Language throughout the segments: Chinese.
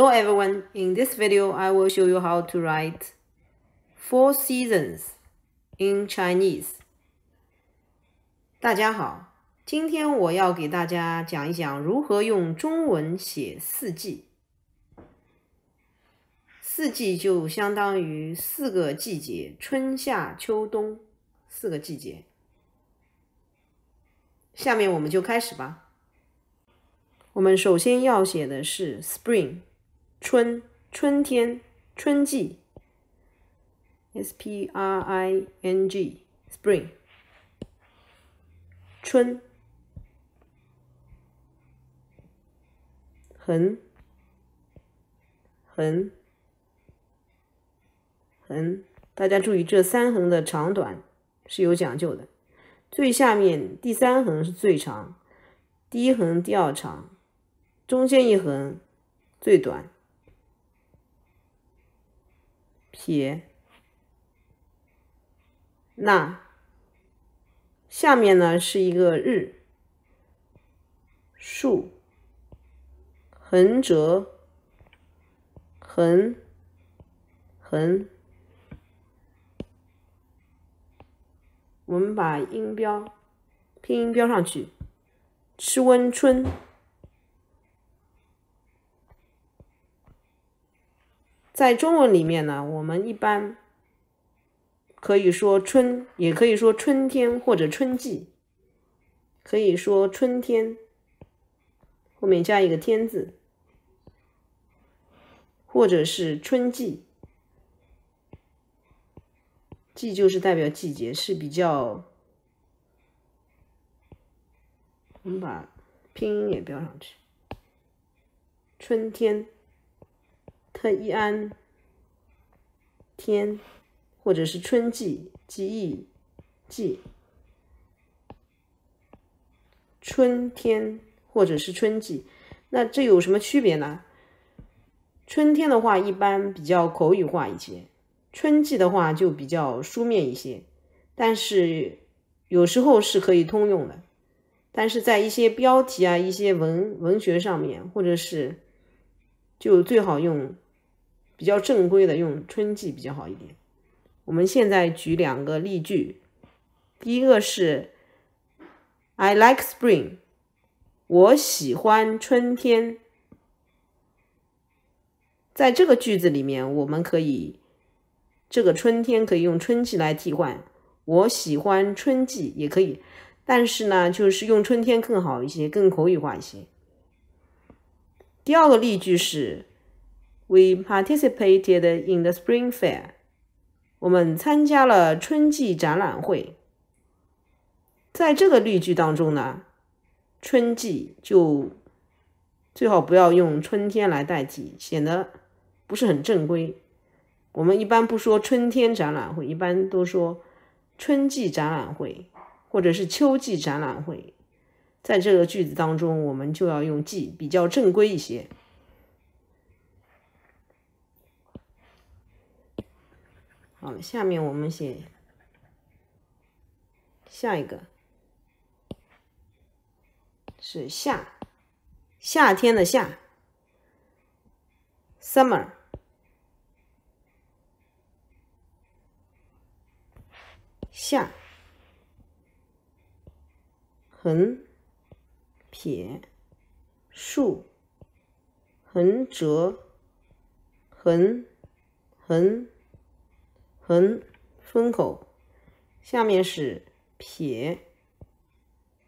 Hello everyone. In this video, I will show you how to write four seasons in Chinese. 大家好，今天我要给大家讲一讲如何用中文写四季。四季就相当于四个季节，春夏秋冬四个季节。下面我们就开始吧。我们首先要写的是 spring。春，春天，春季。S P R I N G，spring。春，横，横，横。大家注意这三横的长短是有讲究的。最下面第三横是最长，第一横、第二长，中间一横最短。撇，捺，下面呢是一个日，竖，横折，横，横，我们把音标、拼音标上去，chun 春。在中文里面呢，我们一般可以说“春”，也可以说“春天”或者“春季”，可以说“春天”，后面加一个“天”字，或者是“春季”，“季”就是代表季节，是比较。我们把拼音也标上去，“春天”。特一安天，或者是春季季一季，春天或者是春季，那这有什么区别呢？春天的话一般比较口语化一些，春季的话就比较书面一些，但是有时候是可以通用的，但是在一些标题啊、一些文文学上面，或者是就最好用。比较正规的用春季比较好一点。我们现在举两个例句，第一个是 I like spring，我喜欢春天。在这个句子里面，我们可以这个春天可以用春季来替换，我喜欢春季也可以，但是呢，就是用春天更好一些，更口语化一些。第二个例句是。We participated in the spring fair。我们参加了春季展览会。在这个例句当中呢，春季就最好不要用春天来代替，显得不是很正规。我们一般不说春天展览会，一般都说春季展览会，或者是秋季展览会。在这个句子当中，我们就要用季，比较正规一些。好，下面我们写下一个，是夏，夏天的夏，summer，下，横，撇，竖，横折，横，横。横，封口，下面是撇，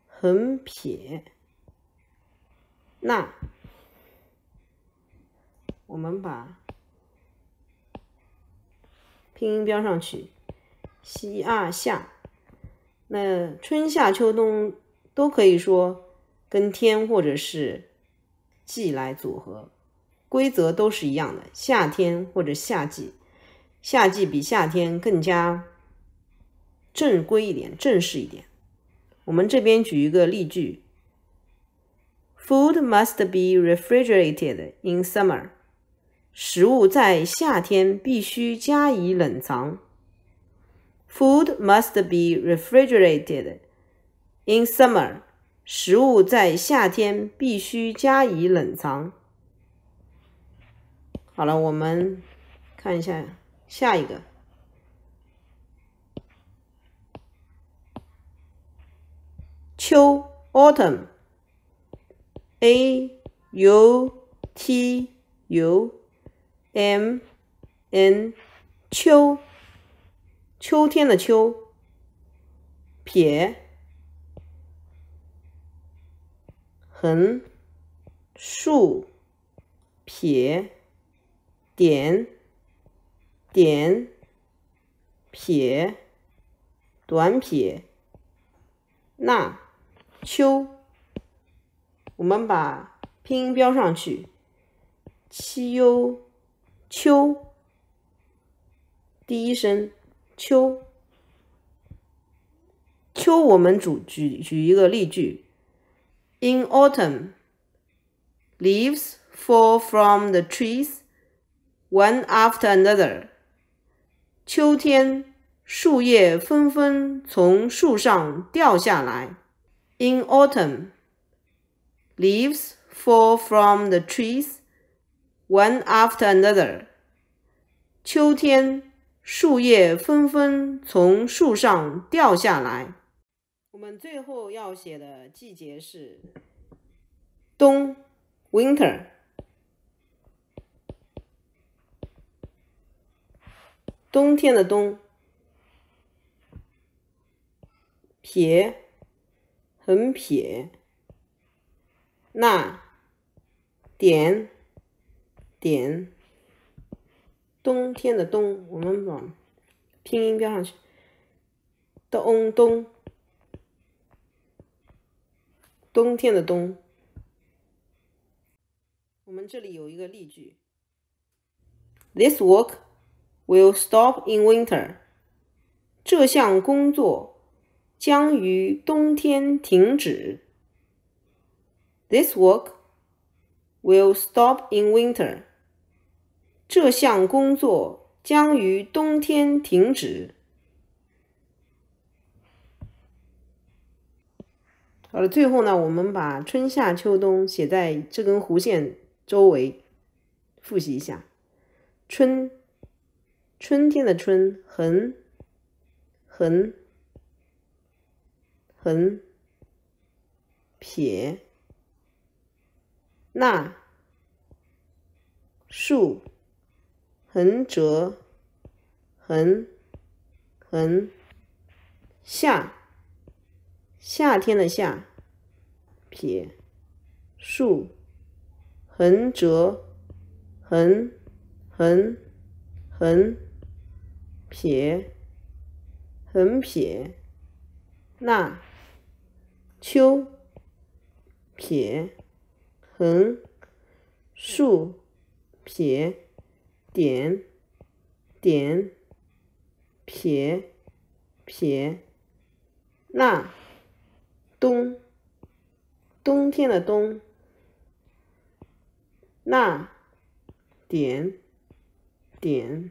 横撇。那我们把拼音标上去，xia 夏。那春夏秋冬都可以说跟天或者是季来组合，规则都是一样的，夏天或者夏季。夏季比夏天更加正规一点、正式一点。我们这边举一个例句：Food must be refrigerated in summer。食物在夏天必须加以冷藏。Food must be refrigerated in summer。食物在夏天必须加以冷藏。好了，我们看一下。下一个，秋 （autumn），a u t u m n，秋，秋天的秋，撇，横，竖，撇，点。点、撇、短撇、捺、秋，我们把拼音标上去。七 u 秋，第一声，秋。秋，我们举举举一个例句：In autumn, leaves fall from the trees one after another. 秋天，树叶纷纷从树上掉下来。In autumn, leaves fall from the trees one after another。秋天，树叶纷纷从树上掉下来。我们最后要写的季节是冬，winter。冬天的冬，撇，横撇，捺，点，点。冬天的冬，我们往拼音标上去。dōng 冬，冬天的冬。我们这里有一个例句：This work。Will stop in winter。这项工作将于冬天停止。This work will stop in winter。这项工作将于冬天停止。好了，最后呢，我们把春夏秋冬写在这根弧线周围，复习一下春。春天的春，横，横，横，撇，捺，竖，横折，横，横，下。夏天的夏，撇，竖，横折，横，横，横。撇，横撇，捺，秋，撇，横，竖，撇，点，点，撇，撇，捺，冬，冬天的冬，捺，点，点。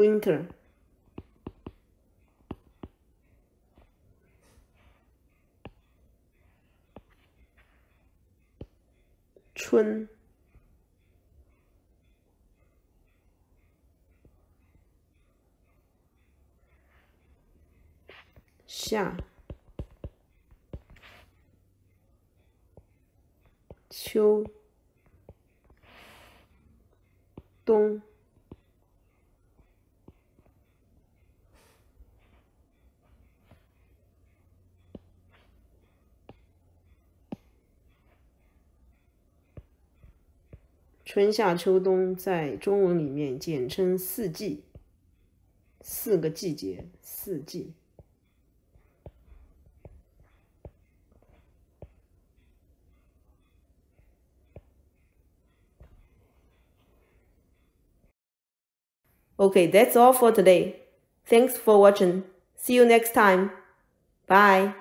Winter，春，夏，秋，冬。春夏秋冬在中文里面简称四季，四个季节，四季。Okay, that's all for today. Thanks for watching. See you next time. Bye.